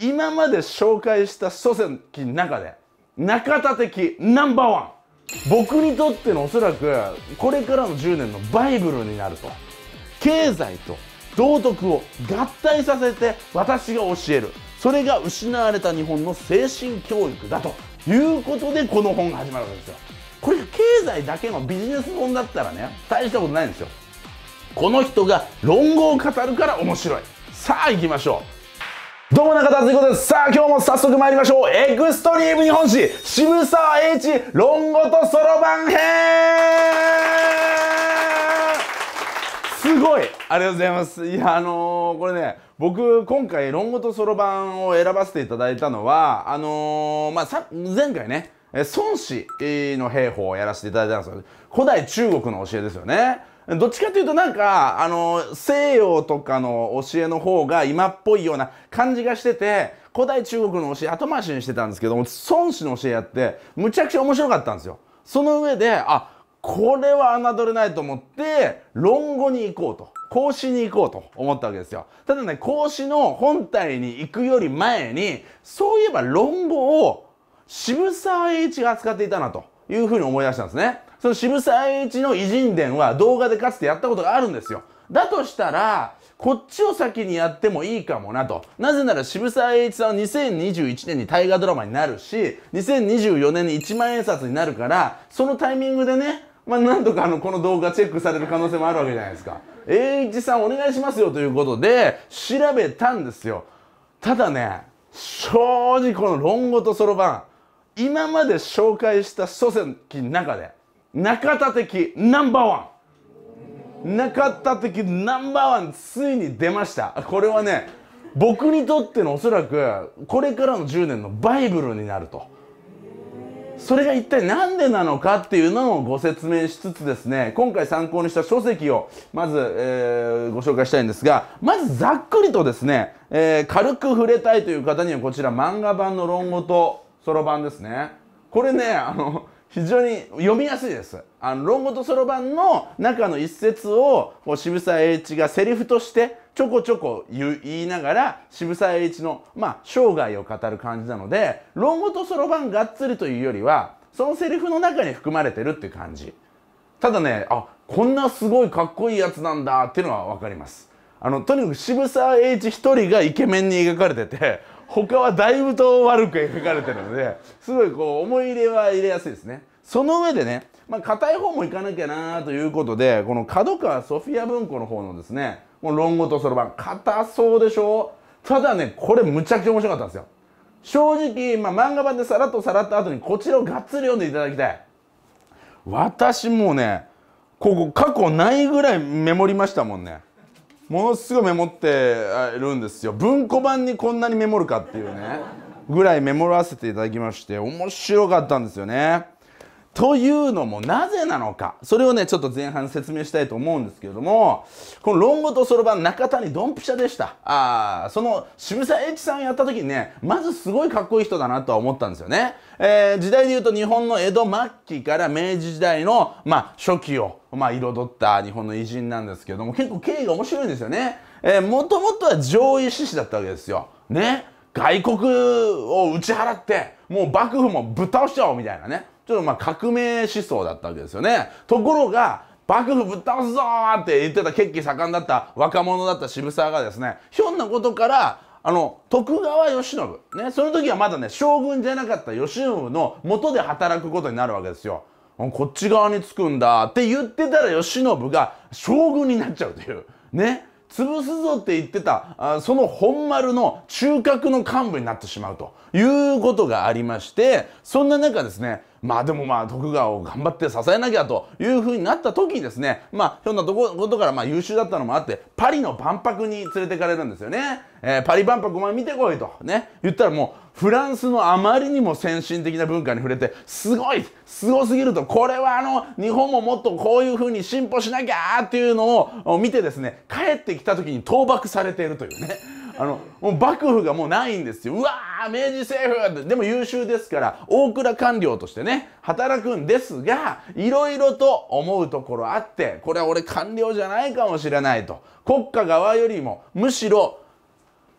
今まで紹介した祖先の中で中田的ナンバーワン僕にとってのおそらくこれからの10年のバイブルになると経済と道徳を合体させて私が教えるそれが失われた日本の精神教育だということでこの本が始まるわけですよこれ経済だけのビジネス本だったらね大したことないんですよこの人が論語を語るから面白いさあ行きましょうどうも中田敦彦です。さあ、今日も早速参りましょう。エクストリーム日本史、渋沢栄一、論語とそろばん編すごいありがとうございます。いや、あのー、これね、僕、今回、論語とそろばんを選ばせていただいたのは、あのー、まあ、さ、前回ね、孫子の兵法をやらせていただいたんですよ。古代中国の教えですよね。どっちかというとなんか、あの、西洋とかの教えの方が今っぽいような感じがしてて、古代中国の教え後回しにしてたんですけども、孫子の教えやって、むちゃくちゃ面白かったんですよ。その上で、あ、これは侮れないと思って論語に行こうと孔子に行こうと思ったわけですよただね孔子の本体に行くより前にそういえば論語を渋沢栄一が扱っていたなというふうに思い出したんですねその渋沢栄一の偉人伝は動画でかつてやったことがあるんですよ。だとしたら、こっちを先にやってもいいかもなと。なぜなら渋沢栄一さんは2021年に大河ドラマになるし、2024年に1万円札になるから、そのタイミングでね、まあ、なんとかあの、この動画チェックされる可能性もあるわけじゃないですか。栄一さんお願いしますよということで、調べたんですよ。ただね、正直この論語とそろばん、今まで紹介した書籍の中で、中田的ナンバーワン中田的ナンバーワンついに出ましたこれはね僕にとってのおそらくこれからの10年のバイブルになるとそれが一体何でなのかっていうのをご説明しつつですね今回参考にした書籍をまず、えー、ご紹介したいんですがまずざっくりとですね、えー、軽く触れたいという方にはこちら漫画版の論語とそろばんですねこれねあの非常に読みやすいですあの論語とそろばんの中の一節を渋沢栄一がセリフとしてちょこちょこ言いながら渋沢栄一の、まあ、生涯を語る感じなので論語とそろばんがっつりというよりはそのセリフの中に含まれてるっていう感じただねあこんなすごいかっこいいやつなんだっていうのはわかりますあのとにかく渋沢栄一一人がイケメンに描かれてて他はだいぶと悪く描かれてるのですごいこう思い入れは入れやすいですねその上でねまあ硬い方もいかなきゃなということでこの角川ソフィア文庫の方のですねもう論語とそろばん硬そうでしょうただねこれむちゃくちゃ面白かったんですよ正直、まあ、漫画版でさらっとさらった後にこちらをがっつり読んでいただきたい私もうねここ過去ないぐらいメモりましたもんねものすごいメモってるんですよ文庫版にこんなにメモるかっていうねぐらいメモらせていただきまして面白かったんですよねというのもなぜなのかそれをねちょっと前半説明したいと思うんですけれどもこの論語とそろばん中谷ドンピシャでしたああ、その渋沢栄一さんやった時にねまずすごいかっこいい人だなとは思ったんですよね、えー、時代で言うと日本の江戸末期から明治時代の、まあ、初期をまあ、彩った日本の偉人なんですけれども結構経緯が面白いんですよねもともとは上位志士だったわけですよね外国を打ち払ってもう幕府もぶっ倒しちゃおうみたいなねちょっとまあ革命思想だったわけですよね。ところが、幕府ぶっ倒すぞーって言ってた血気盛んだった若者だった渋沢がですね、ひょんなことから、あの徳川慶喜ねその時はまだね将軍じゃなかった慶喜の元で働くことになるわけですよ。こっち側につくんだって言ってたら慶喜が将軍になっちゃうというね潰すぞって言ってたあその本丸の中核の幹部になってしまうということがありましてそんな中ですねまあでもまあ徳川を頑張って支えなきゃというふうになった時にですねまあひょんなとことからまあ優秀だったのもあってパリの万博に連れてかれるんですよね、えー、パリ万博お前見てこいとね言ったらもうフランスのあまりにも先進的な文化に触れてすごいすごすぎるとこれはあの日本ももっとこういう風に進歩しなきゃっていうのを見てですね帰ってきた時に倒幕されているというね。あのもう幕府がもうないんですよ。うわー明治政府でも優秀ですから大蔵官僚としてね働くんですがいろいろと思うところあってこれは俺官僚じゃないかもしれないと国家側よりもむしろ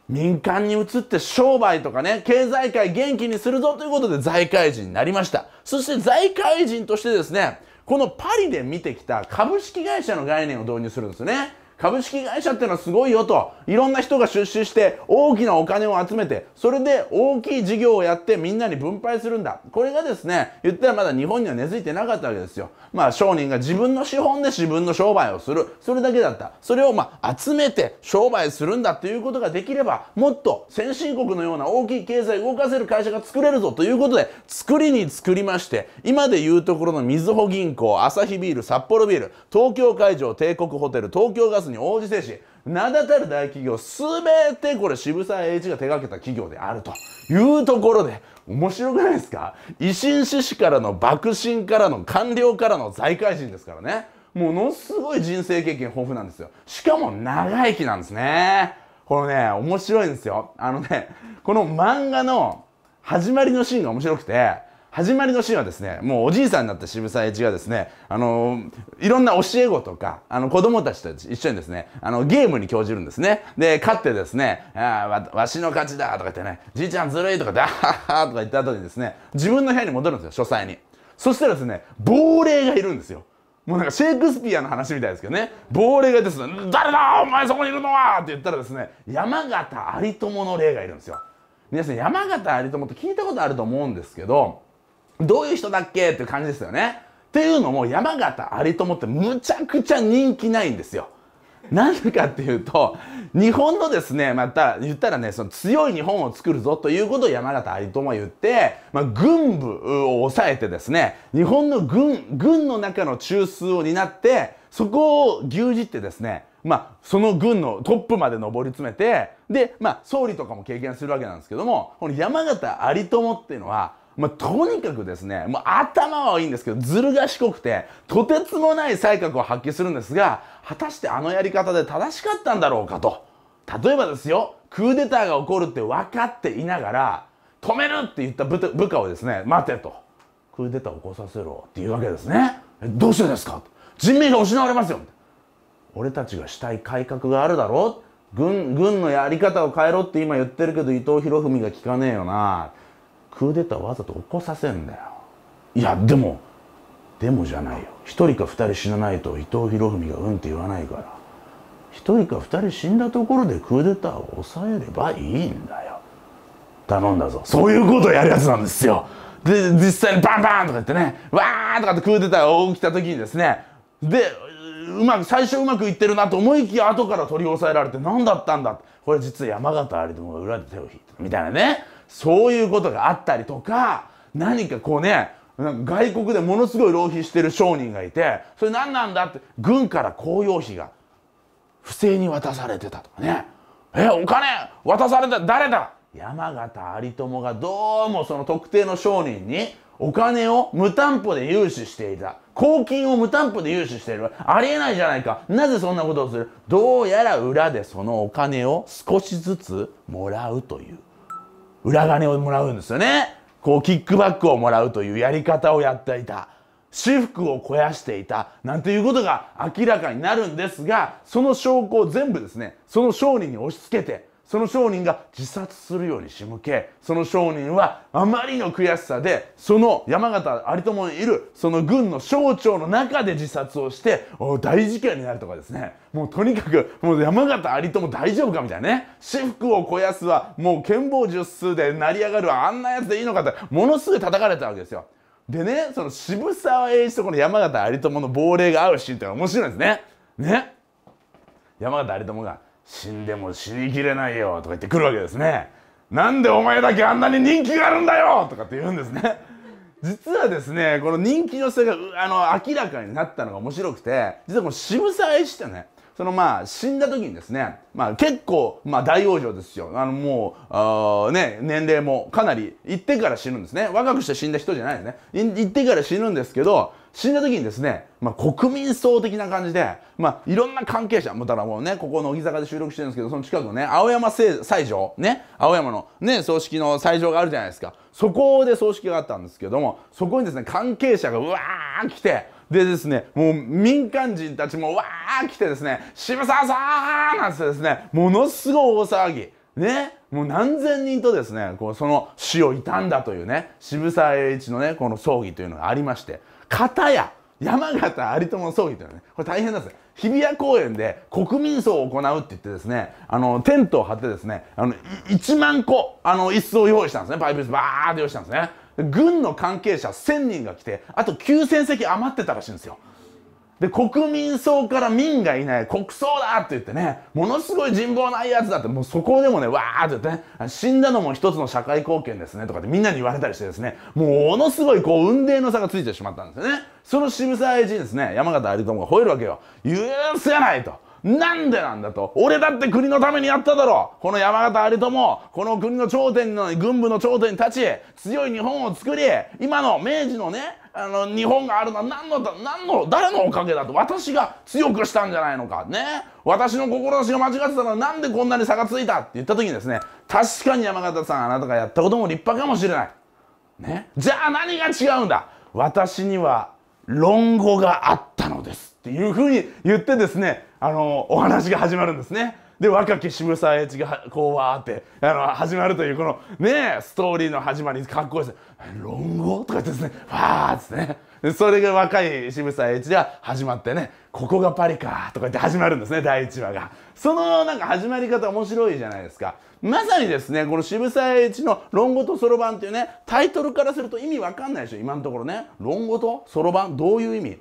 民間に移って商売とかね、経済界元気にするぞということで財界人になりました。そして財界人としてですね、このパリで見てきた株式会社の概念を導入するんですよね。株式会社ってのはすごいよと、いろんな人が出資して大きなお金を集めて、それで大きい事業をやってみんなに分配するんだ。これがですね、言ったらまだ日本には根付いてなかったわけですよ。まあ商人が自分の資本で自分の商売をする。それだけだった。それをまあ集めて商売するんだっていうことができれば、もっと先進国のような大きい経済を動かせる会社が作れるぞということで、作りに作りまして、今で言うところのみずほ銀行、アサヒビール、札幌ビール、東京会場帝国ホテル、東京ガスに応じてし名だたる大企業全てこれ渋沢栄一が手掛けた企業であるというところで面白くないですか維新志士からの幕臣からの官僚からの財界人ですからねものすごい人生経験豊富なんですよしかも長生きなんですねこのね面白いんですよあのねこの漫画の始まりのシーンが面白くて始まりのシーンはですねもうおじいさんになった渋沢栄一がですねあのいろんな教え子とかあの子供たちと一緒にですねあのゲームに興じるんですねで勝ってですね「あわわしの勝ちだ」とか言ってね「じいちゃんずるい」とか「だははとか言った後にですね自分の部屋に戻るんですよ書斎にそしたらですね亡霊がいるんですよもうなんかシェイクスピアの話みたいですけどね亡霊がですね「誰だお前そこにいるのは!」って言ったらですね山形有朋の霊がいるんですよ皆さん山形有朋って聞いたことあると思うんですけどどういう人だっけっていう感じですよね。っていうのも山形有朋ってむちゃくちゃ人気ないんですよ。なんでかっていうと日本のですねまた言ったらねその強い日本を作るぞということを山形有朋は言って、まあ、軍部を抑えてですね日本の軍軍の中の中枢を担ってそこを牛耳ってですねまあ、その軍のトップまで上り詰めてで、まあ、総理とかも経験するわけなんですけどもこの山形有朋っていうのはまあ、とにかくですね、もう頭はいいんですけど、ずる賢くて、とてつもない才覚を発揮するんですが、果たしてあのやり方で正しかったんだろうかと。例えばですよ、クーデターが起こるって分かっていながら、止めるって言った部部下をですね、待てと。クーデターを起こさせろっていうわけですね。どうしてですか人命が失われますよ俺たちがしたい改革があるだろ軍軍のやり方を変えろって今言ってるけど伊藤博文が聞かねえよなクーデターわざと起こさせんだよいやでもでもじゃないよ1人か2人死なないと伊藤博文がうんって言わないから1人か2人死んだところでクーデターを抑えればいいんだよ頼んだぞそういうことをやるやつなんですよで実際にバンバンとか言ってねわーとかってクーデターが起きた時にですねでうまく最初うまくいってるなと思いきや後から取り押さえられて何だったんだこれ実は山形有朋が裏で手を引いてみたいなねそういうことがあったりとか何かこうねなんか外国でものすごい浪費してる商人がいてそれ何なんだって軍から公用費が不正に渡されてたとかねえお金渡された誰だ山形有朋がどうもその特定の商人にお金を無担保で融資していた公金を無担保で融資しているありえないじゃないかなぜそんなことをするどうやら裏でそのお金を少しずつもらうという裏金をもらうんですよね。こう、キックバックをもらうというやり方をやっていた。私服を肥やしていたなんていうことが明らかになるんですがその証拠を全部ですねその商人に押し付けてその商人が自殺するように仕向けその商人はあまりの悔しさでその山形有朋にいるその軍の省庁の中で自殺をして大事件になるとかですねもうとにかくもう山形有朋大丈夫かみたいなね私服を肥やすはもう剣謀術数で成り上がるはあんなやつでいいのかってものすごい叩かれたわけですよ。でねその渋沢栄一とこの山形有朋の亡霊が合うシーンって面白いんですね。ね山形有朋が死んでも死にきれないよとか言ってくるわけですねなんでお前だけあんなに人気があるんだよとかって言うんですね実はですねこの人気のせがあの明らかになったのが面白くて実はこの渋沢栄一ってねそのまあ死んだ時にですね、まあ、結構まあ大往生ですよあのもうあ、ね、年齢もかなり行ってから死ぬんですね若くして死んだ人じゃないですね行ってから死ぬんですけど死んだ時にですね、まあ、国民葬的な感じで、まあ、いろんな関係者、もうらもうね、ここの乃木坂で収録してるんですけど、その近くね、青山斎場、ね、青山のね、葬式の斎場があるじゃないですか。そこで葬式があったんですけども、そこにですね、関係者がうわー来て、でですね、もう民間人たちもわー来てですね、渋沢さんなんてですね、ものすごい大騒ぎ。ね、もう何千人とですねこうその死を悼んだというね渋沢栄一のねこの葬儀というのがありまして片や山形有友葬儀というのはねこれ大変なんですよ日比谷公園で国民葬を行うって言ってですねあのテントを張ってですねあの1万個あの椅子を用意したんですねパイプ椅子バーって用意したんですね軍の関係者1000人が来てあと9000席余ってたらしいんですよで、国民層から民がいない、国葬だって言ってね、ものすごい人望ないやつだって、もうそこでもね、わーって言ってね、死んだのも一つの社会貢献ですねとかってみんなに言われたりしてですね、もうものすごいこう、運命の差がついてしまったんですよね。その渋沢栄一ですね、山形有朋が吠えるわけよ。許せないと。なんでなんだと。俺だって国のためにやっただろう。この山形有朋、この国の頂点の、軍部の頂点に立ち、強い日本を作り、今の明治のね、あの日本があるのは何の何の誰のおかげだと私が強くしたんじゃないのかね私の志が間違ってたのは何でこんなに差がついたって言った時にですね確かに山形さんあなたがやったことも立派かもしれない、ね、じゃあ何が違うんだ私には論語があったのですっていうふうに言ってですねあのお話が始まるんですね。で若き渋沢栄一がこうわーってあの始まるというこのねストーリーの始まりかっこいいです論語とか言ってですねわーっつってねそれが若い渋沢栄一が始まってねここがパリかとか言って始まるんですね第1話がそのなんか始まり方面白いじゃないですかまさにですねこの渋沢栄一の「論語とそろばん」っていうねタイトルからすると意味わかんないでしょ今のところね論語とそろばんどういう意味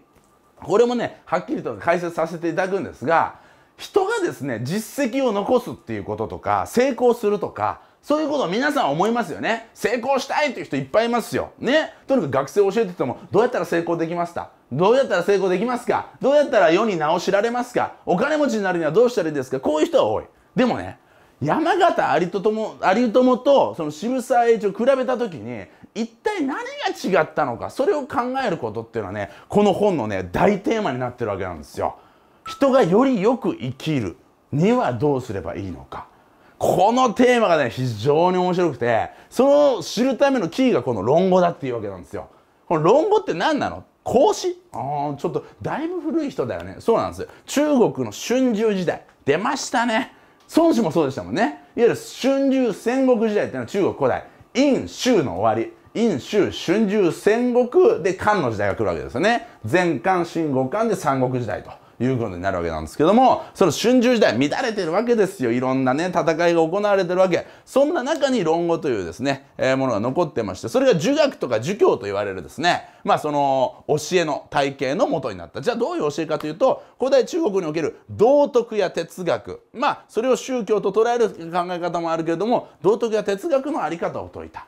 これもねはっきりと解説させていただくんですが人がですね実績を残すっていうこととか成功するとかそういうことを皆さん思いますよね成功したいっていう人いっぱいいますよねとにかく学生を教えててもどうやったら成功できますかどうやったら成功できますかどうやったら世に名を知られますかお金持ちになるにはどうしたらいいですかこういう人は多いでもね山形有友有友とその渋沢栄一を比べた時に一体何が違ったのかそれを考えることっていうのはねこの本のね大テーマになってるわけなんですよ。人がよりよく生きるにはどうすればいいのかこのテーマがね非常に面白くてその知るためのキーがこの論語だっていうわけなんですよ。この論語って何なの孔子ああ、ちょっとだいぶ古い人だよねそうなんです中国の春秋時代出ましたね孫子もそうでしたもんねいわゆる春秋戦国時代っていうのは中国古代陰州の終わり陰州春秋戦国で漢の時代が来るわけですよね前漢新五漢で三国時代と。いうことになるわけなんですけどもその春秋時代乱れてるわけですよいろんなね戦いが行われてるわけそんな中に論語というですね、えー、ものが残ってましてそれが儒学とか儒教と言われるですねまあその教えの体系のもとになったじゃあどういう教えかというと古代中国における道徳や哲学まあそれを宗教と捉える考え方もあるけれども道徳や哲学の在り方を説いた。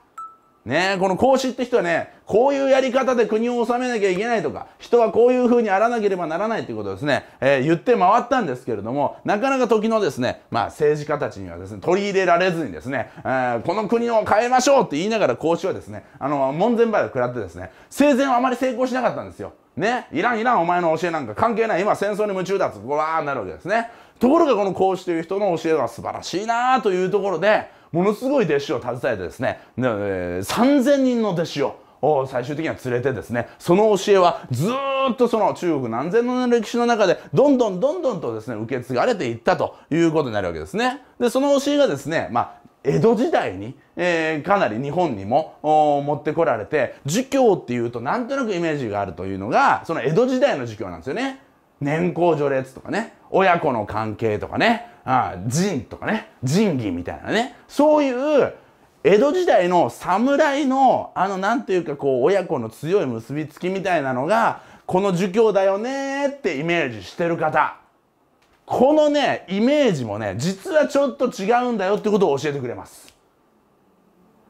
ねこの孔子って人はね、こういうやり方で国を治めなきゃいけないとか、人はこういう風にあらなければならないということですね、えー、言って回ったんですけれども、なかなか時のですね、まあ政治家たちにはですね、取り入れられずにですね、えー、この国を変えましょうって言いながら孔子はですね、あの、門前払いを食らってですね、生前はあまり成功しなかったんですよ。ね、いらんいらんお前の教えなんか関係ない今戦争に夢中だとわーなるわけですねところがこの孔子という人の教えは素晴らしいなというところでものすごい弟子を携えてですね、えー、3000人の弟子を最終的には連れてですねその教えはずっとその中国何千年の歴史の中でどんどんどんどんとですね受け継がれていったということになるわけですね。でその教えがですね、まあ江戸時代に、えー、かなり日本にも持ってこられて儒教っていうとなんとなくイメージがあるというのがその江戸時代の儒教なんですよね。年功序列とかね親子の関係とかね、あ人とかね、仁義みたいなね、そういう江戸時代の侍の、あの、なんていうかこう、親子の強い結びつきみたいなのが、この儒教だよねってイメージしてる方。このね、イメージもね、実はちょっと違うんだよってことを教えてくれます。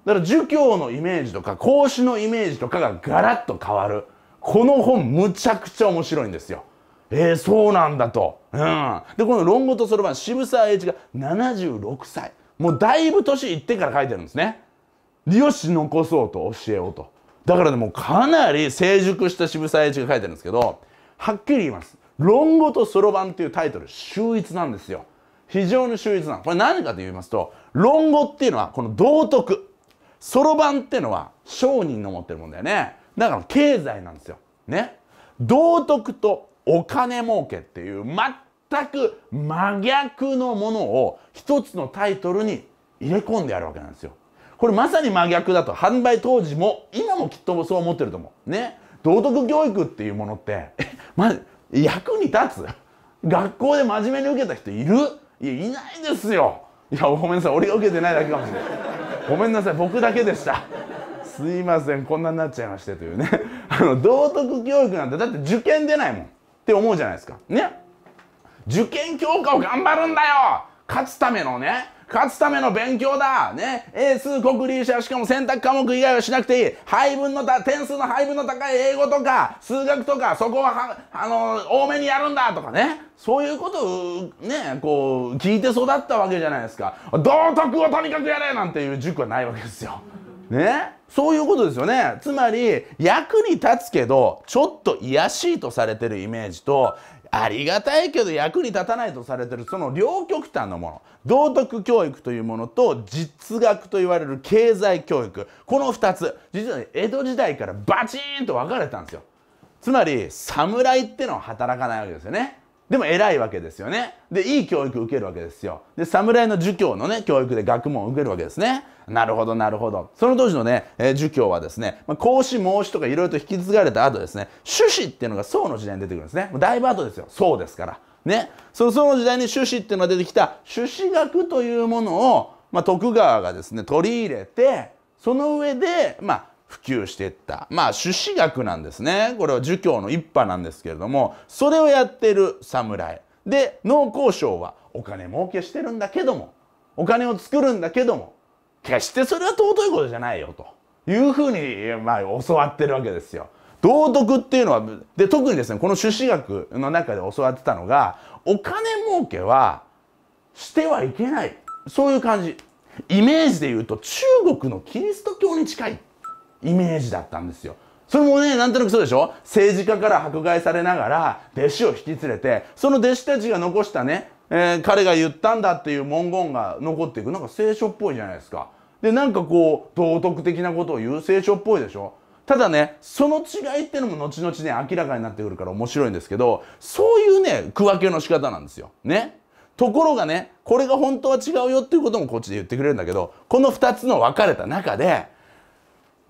だから儒教のイメージとか、孔子のイメージとかがガラッと変わる。この本むちゃくちゃ面白いんですよ。えー、そうなんだと。うん、でこの「論語とそろばん」渋沢栄一が76歳もうだいぶ年いってから書いてるんですね。よし残そうと教えようと。だからねもうかなり成熟した渋沢栄一が書いてるんですけどはっきり言います「論語とそろばん」っていうタイトル秀逸なんですよ。非常に秀逸なこれ何かと言いますと論語っていうのはこの道徳そろばんっていうのは商人の持ってるもんだよね。だから経済なんですよ。ね。道徳とお金儲けっていう全く真逆のものを一つのタイトルに入れ込んであるわけなんですよ。これまさに真逆だと販売当時も今もきっとそう思ってると思う。ね。道徳教育っていうものって、え、ま、役に立つ学校で真面目に受けた人いるいや、いないですよ。いや、ごめんなさい。俺が受けてないだけかもしれない。ごめんなさい。僕だけでした。すいません。こんなになっちゃいましてというね。あの、道徳教育なんて、だって受験出ないもん。って思うじゃないですか。ね受験強化を頑張るんだよ勝つためのね、勝つための勉強だね、英数国理社、しかも選択科目以外はしなくていい。配分のた、点数の配分の高い英語とか、数学とか、そこはあの、多めにやるんだとかね。そういうことを、ね、こう、聞いて育ったわけじゃないですか。道徳をとにかくやれなんていう塾はないわけですよ。ねそういうことですよねつまり役に立つけどちょっと卑しいとされてるイメージとありがたいけど役に立たないとされてるその両極端のもの道徳教育というものと実学と言われる経済教育この2つ実は江戸時代からバチーンと分かれたんですよつまり侍ってのは働かないわけですよねでも偉いわけですよね。で、いい教育受けるわけですよ。で、侍の儒教のね、教育で学問を受けるわけですね。なるほど、なるほど。その当時のね、えー、儒教はですね、まあ、孔子、孟子とかいろいろと引き継がれた後ですね、朱子っていうのが宋の時代に出てくるんですね。もうだいぶ後ですよ。宋ですから。ね。その宋の時代に朱子っていうのが出てきた、朱子学というものを、まあ、徳川がですね、取り入れて、その上で、まあ、普及していったまあ朱子学なんですねこれは儒教の一派なんですけれどもそれをやってる侍で農耕省はお金儲けしてるんだけどもお金を作るんだけども決してそれは尊いことじゃないよというふうに、まあ、教わってるわけですよ。道徳っていうのはで特にですねこの朱子学の中で教わってたのがお金儲けはしてはいけないそういう感じイメージで言うと中国のキリスト教に近いイメージだったんですよ。それもね、なんとなくそうでしょ政治家から迫害されながら、弟子を引き連れて、その弟子たちが残したね、えー、彼が言ったんだっていう文言が残っていく。なんか聖書っぽいじゃないですか。で、なんかこう、道徳的なことを言う聖書っぽいでしょただね、その違いってのも後々ね、明らかになってくるから面白いんですけど、そういうね、区分けの仕方なんですよ。ね。ところがね、これが本当は違うよっていうこともこっちで言ってくれるんだけど、この二つの分かれた中で、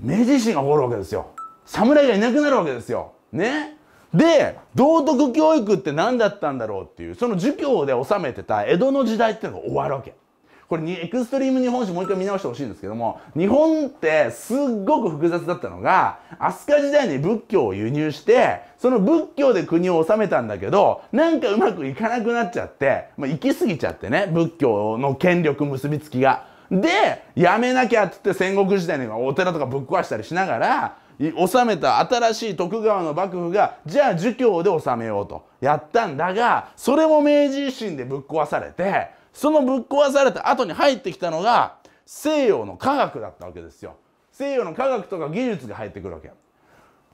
明治維新が起こるわけですよ侍がいなくなるわけですよねで道徳教育って何だったんだろうっていうその儒教で治めてた江戸の時代っていうのが終わるわけこれにエクストリーム日本史もう一回見直してほしいんですけども日本ってすっごく複雑だったのが飛鳥時代に仏教を輸入してその仏教で国を治めたんだけどなんかうまくいかなくなっちゃって、まあ、行き過ぎちゃってね仏教の権力結びつきが。で、やめなきゃっつって戦国時代にはお寺とかぶっ壊したりしながら、治めた新しい徳川の幕府が、じゃあ儒教で治めようとやったんだが、それも明治維新でぶっ壊されて、そのぶっ壊された後に入ってきたのが、西洋の科学だったわけですよ。西洋の科学とか技術が入ってくるわけ。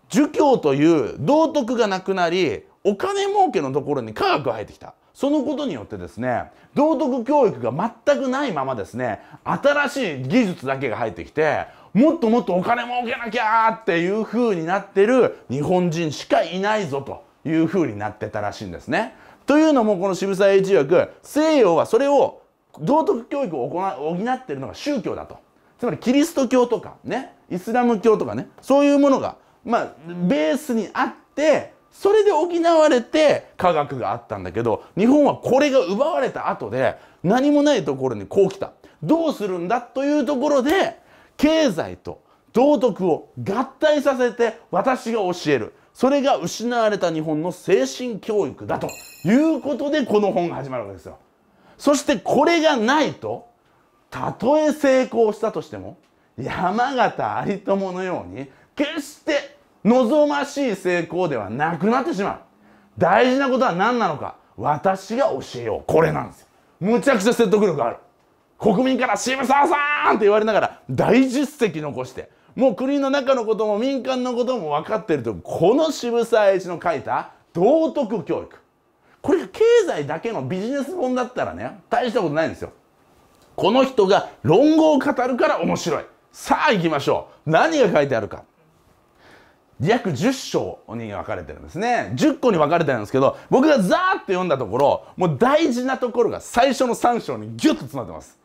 儒教という道徳がなくなり、お金儲けのところに科学が入ってきた。そのことによってですね道徳教育が全くないままですね新しい技術だけが入ってきてもっともっとお金儲けなきゃっていう風になってる日本人しかいないぞという風になってたらしいんですね。というのもこの渋沢栄一曰く西洋はそれを道徳教育を補ってるのが宗教だと。つまりキリスト教とかねイスラム教とかねそういうものがまあベースにあってそれで補われて科学があったんだけど日本はこれが奪われた後で何もないところにこう来たどうするんだというところで経済と道徳を合体させて私が教えるそれが失われた日本の精神教育だということでこの本が始まるわけですよ。そしてこれがないとたとえ成功したとしても山形有朋のように決して望ましい成功ではなくなってしまう大事なことは何なのか私が教えようこれなんですよむちゃくちゃ説得力ある国民から渋沢さんって言われながら大実績残してもう国の中のことも民間のことも分かっているとこの渋沢栄一の書いた道徳教育これが経済だけのビジネス本だったらね大したことないんですよこの人が論語を語るから面白いさあ行きましょう何が書いてあるか約10章に分かれてるんですね10個に分かれてるんですけど僕がザーって読んだところもう大事なところが最初の3章にギュッと詰まってます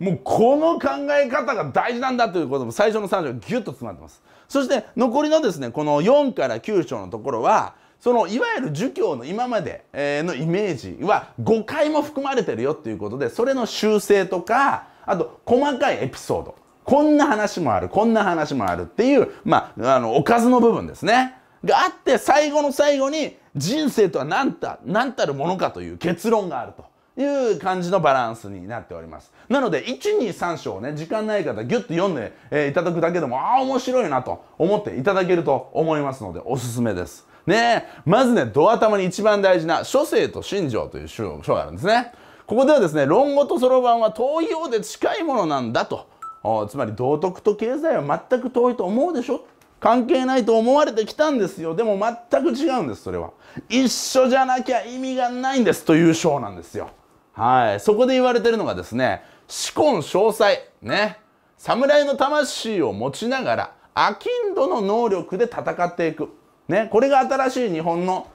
もうこの考え方が大事なんだということも最初の3章にギュッと詰まってますそして残りのですねこの4から9章のところはそのいわゆる儒教の今までのイメージは誤解も含まれてるよっていうことでそれの修正とかあと細かいエピソードこんな話もある、こんな話もあるっていう、まあ、あの、おかずの部分ですね。があって、最後の最後に、人生とは何た、何たるものかという結論があると。いう感じのバランスになっております。なので、1、2、3章をね、時間ない方、ギュッと読んで、えいただくだけでも、ああ、面白いなと思っていただけると思いますので、おすすめです。ねまずね、ド頭に一番大事な、諸生と信条という章があるんですね。ここではですね、論語とそろばんは遠いようで近いものなんだと。おつまり道徳と経済は全く遠いと思うでしょ関係ないと思われてきたんですよでも全く違うんですそれは一緒じゃなきゃ意味がないんですという章なんですよはいそこで言われてるのがですね紫紺詳細ね侍の魂を持ちながらアキンドの能力で戦っていく、ね、これが新しい日本の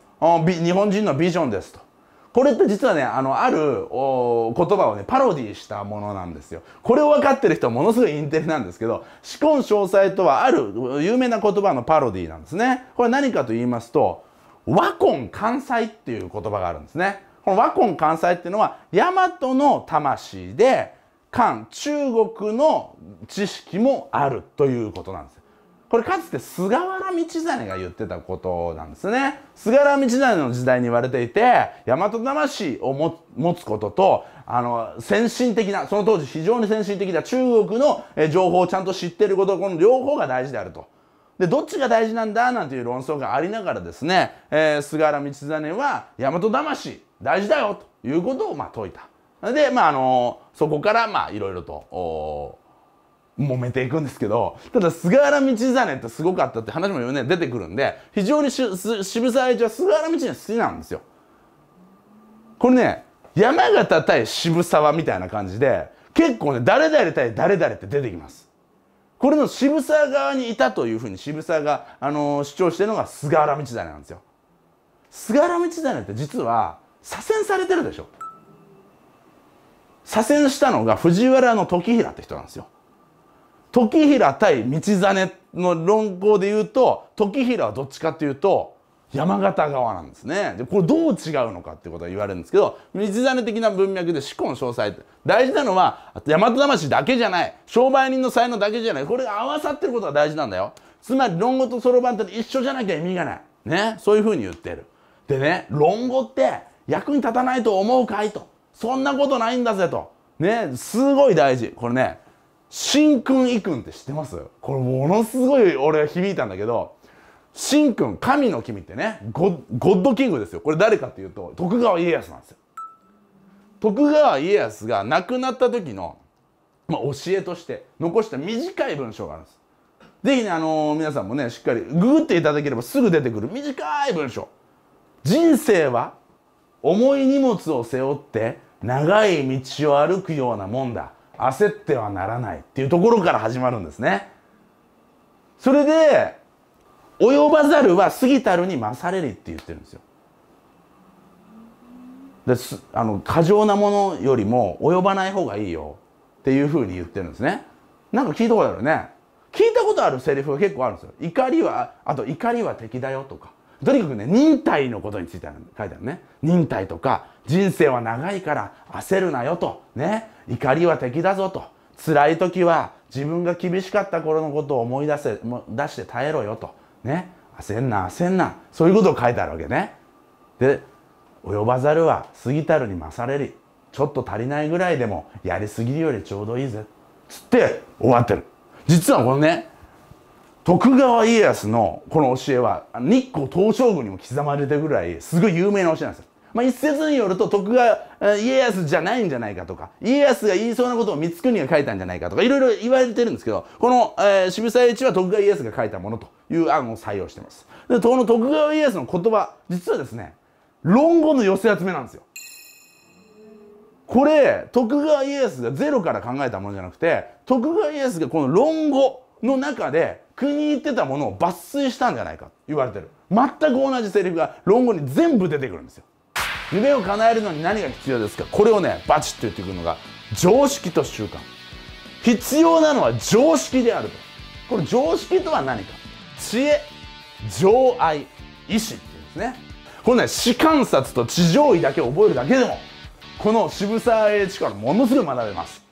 日本人のビジョンですとこれって実はね、あの、あるお言葉をね、パロディしたものなんですよ。これを分かってる人はものすごいインテリなんですけど、至根詳細とはある有名な言葉のパロディなんですね。これ何かと言いますと、和魂関西っていう言葉があるんですね。この和魂関西っていうのは、大和の魂で、漢、中国の知識もあるということなんです。これかつて菅原道真が言ってたことなんですね菅原道真の時代に言われていて大和魂を持つこととあの先進的なその当時非常に先進的な中国の情報をちゃんと知ってることこの両方が大事であると。でどっちが大事なんだなんていう論争がありながらですね、えー、菅原道真は大和魂大事だよということをまあ説いた。でまああのそこからまあいろいろと揉めていくんですけどただ菅原道真ってすごかったって話もね出てくるんで非常に渋沢栄一は菅原道真好きなんですよ。これね山形対渋沢みたいな感じで結構ね誰々対誰々って出てきます。これの渋沢側にいたというふうに渋沢が、あのー、主張してるのが菅原道真なんですよ。菅原道真って実は左遷されてるでしょ。左遷したのが藤原時平って人なんですよ。時平対道真の論考で言うと時平はどっちかっていうと山形側なんですねでこれどう違うのかってことは言われるんですけど道真的な文脈で「子根詳細」大事なのは大和魂だけじゃない商売人の才能だけじゃないこれが合わさってることが大事なんだよつまり論語とそろばんって一緒じゃなきゃ意味がないねそういうふうに言ってるでね論語って役に立たないと思うかいとそんなことないんだぜとねすごい大事これねしんくんいくんって知ってますこれものすごい俺は響いたんだけどしんくん神の君ってねゴッドキングですよこれ誰かっていうと徳川家康なんですよ徳川家康が亡くなった時の、まあ、教えとして残した短い文章があるんです是非ね、あのー、皆さんもねしっかりググっていただければすぐ出てくる短い文章人生は重い荷物を背負って長い道を歩くようなもんだ焦ってはならないっていうところから始まるんですね。それで及ばざるは過ぎたるに勝れりって言ってるんですよ。ですあの過剰なものよりも及ばない方がいいよっていうふうに言ってるんですね。なんか聞いたことあるね。聞いたことあるセリフが結構あるんですよ。怒りはあと怒りは敵だよとか。とにかくね忍耐のことについて書いてあるね。忍耐とか人生は長いから焦るなよとね怒りは敵だぞと辛い時は自分が厳しかった頃のことを思い出せ出して耐えろよとね焦んな焦んなそういうことを書いてあるわけねで及ばざるは過ぎたるに勝れりちょっと足りないぐらいでもやりすぎるよりちょうどいいぜつって終わってる実はこのね徳川家康のこの教えは日光東照宮にも刻まれてるぐらいすごい有名な教えなんですよまあ、一説によると徳川家康じゃないんじゃないかとか家康が言いそうなことを光圀が書いたんじゃないかとかいろいろ言われてるんですけどこの、えー、渋沢栄一は徳川家康が書いたものという案を採用してますでこの徳川家康の言葉実はですね論語の寄せ集めなんですよこれ徳川家康がゼロから考えたものじゃなくて徳川家康がこの論語の中で国言ってたものを抜粋したんじゃないかと言われてる全く同じセリフが論語に全部出てくるんですよ夢を叶えるのに何が必要ですかこれをねバチッと言ってくるのが常識と習慣必要なのは常識であるとこれ常識とは何か知恵情愛意志っていうんですねこれね士官察と地上位だけ覚えるだけでもこの渋沢栄一からものすごい学べます